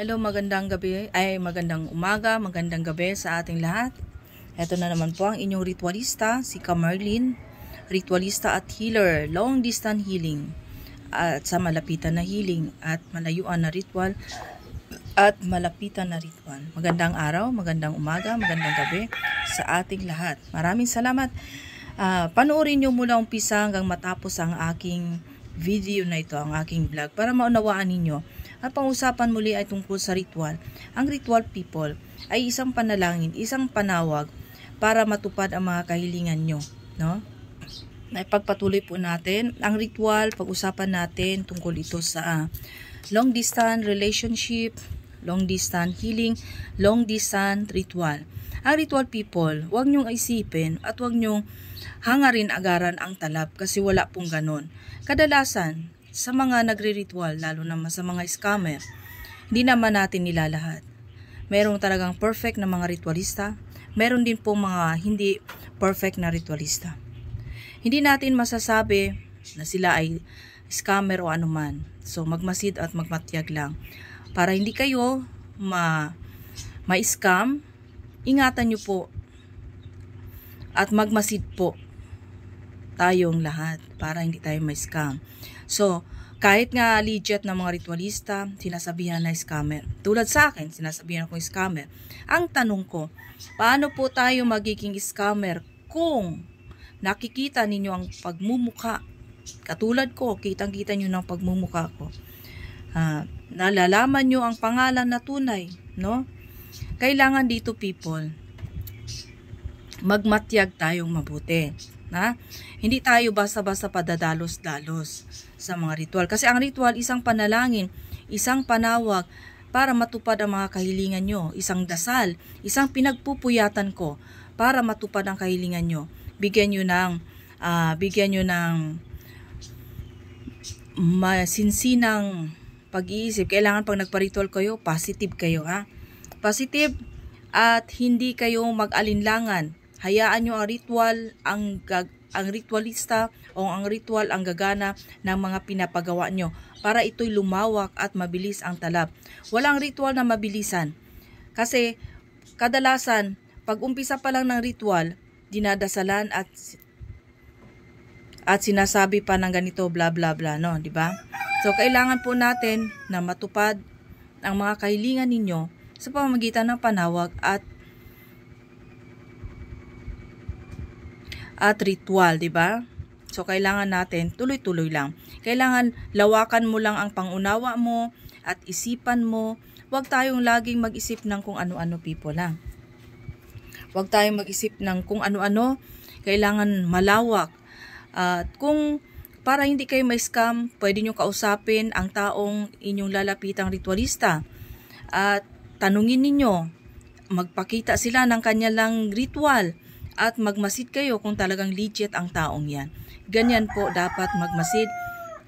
Hello, magandang gabi, ay magandang umaga, magandang gabi sa ating lahat. Ito na naman po ang inyong ritualista, si Kamerlin, ritualista at healer, long distance healing, at sa malapitan na healing, at malayuan na ritual, at malapitan na ritual. Magandang araw, magandang umaga, magandang gabi sa ating lahat. Maraming salamat. Uh, panoorin niyo mula umpisa hanggang matapos ang aking video na ito, ang aking vlog, para maunawaan ninyo ang pangusapan muli ay tungkol sa ritual. Ang ritual people ay isang panalangin, isang panawag para matupad ang mga kahilingan nyo. No? Ipagpatuloy po natin ang ritual, pag-usapan natin tungkol ito sa ah, long distance relationship, long distance healing, long distance ritual. Ang ritual people, huwag nyong isipin at huwag niyong hangarin agaran ang talab kasi wala pong ganon. Kadalasan, sa mga nagre-ritual, lalo na sa mga scammer, hindi naman natin nilalahat. lahat. talagang perfect na mga ritualista, meron din po mga hindi perfect na ritualista. Hindi natin masasabi na sila ay scammer o anuman. So magmasid at magmatyag lang. Para hindi kayo ma ma-scam, ingatan nyo po at magmasid po tayong lahat para hindi tayo may scam. So, kahit nga legit na mga ritualista, sinasabihan na scammer. Tulad sa akin, sinasabihan akong scammer. Ang tanong ko, paano po tayo magiging scammer kung nakikita ninyo ang pagmumuka? Katulad ko, kitang-kita nyo ng pagmumuka ko. Uh, nalalaman nyo ang pangalan na tunay, no? Kailangan dito people, magmatyag tayong mabuti. Na? Hindi tayo basta-basta padadalos-dalos sa mga ritual. Kasi ang ritual, isang panalangin, isang panawag para matupad ang mga kahilingan nyo. Isang dasal, isang pinagpupuyatan ko para matupad ang kahilingan nyo. Bigyan nyo ng, uh, bigyan nyo ng masinsinang pag-iisip. Kailangan pag nagparitual kayo, positive kayo ha. Positive at hindi kayo mag-alinlangan Hayaan nyo ang ritual, ang, gag ang ritualista o ang ritual ang gagana ng mga pinapagawa nyo para ito'y lumawak at mabilis ang talab. Walang ritual na mabilisan. Kasi kadalasan, pag umpisa pa lang ng ritual, dinadasalan at at sinasabi pa ng ganito bla bla bla no, di ba? So kailangan po natin na matupad ang mga kahilingan ninyo sa pamamagitan ng panawag at at ritual, 'di ba? So kailangan natin tuloy-tuloy lang. Kailangan lawakan mo lang ang pangunawa mo at isipan mo. Huwag tayong laging mag-isip ng kung ano-ano people lang. Huwag tayong mag-isip ng kung ano-ano. Kailangan malawak. At kung para hindi kayo may scam, pwede nyo kausapin ang taong inyong lalapitang ritualista. At tanungin ninyo, magpakita sila ng lang ritual at magmasid kayo kung talagang legit ang taong yan. Ganyan po dapat magmasid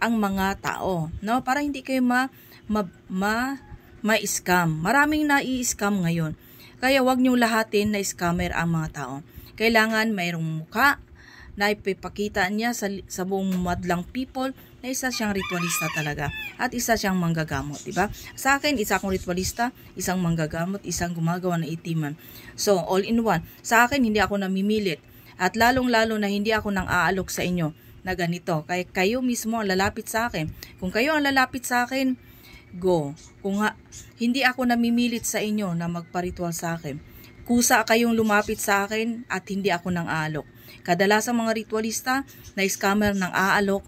ang mga tao, no? Para hindi kayo ma ma, ma, ma scam. Maraming nai-scam ngayon. Kaya wag niyo lahatin na scammer ang mga tao. Kailangan mayroong mukha, na ipipakita niya sa, sa buong madlang people na isa siyang ritualista talaga at isa siyang manggagamot, di ba? Sa akin, isa akong ritualista, isang manggagamot, isang gumagawa ng itiman. So, all in one. Sa akin, hindi ako namimilit at lalong-lalo na hindi ako nang aalok sa inyo na ganito. Kaya kayo mismo ang lalapit sa akin. Kung kayo ang lalapit sa akin, go. Kung ha, hindi ako namimilit sa inyo na magparitual sa akin, kusa kayong lumapit sa akin at hindi ako nang aalok. Kadalasang mga ritualista na scammer ng aalok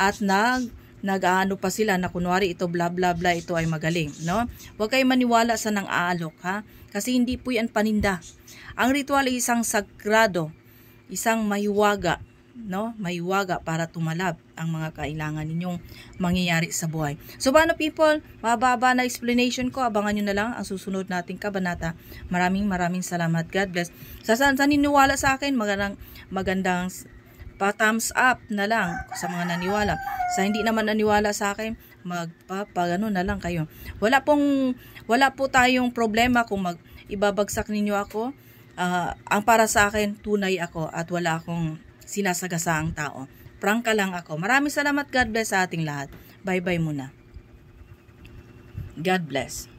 at nag nag-aano pa sila na kunwari ito bla bla bla ito ay magaling, no? Huwag kayong maniwala sa nang aalok, ha? Kasi hindi po yan paninda. Ang ritual ay isang sagrado, isang mahiwaga no? May waga para tumalab ang mga kailangan ninyong mangyayari sa buhay. So paano people, mababa na explanation ko. Abangan nyo na lang ang susunod nating kabanata. Maraming maraming salamat. God bless. Sa saan sa niniwala sa akin, magandang, magandang pa-thumbs up na lang sa mga naniwala. Sa hindi naman naniwala sa akin, magpapagano na lang kayo. Wala pong wala po tayong problema kung mag ibabagsak ninyo ako. Uh, ang para sa akin, tunay ako at wala akong sinasagasa ang tao. Prank ka lang ako. Maraming salamat. God bless sa ating lahat. Bye-bye muna. God bless.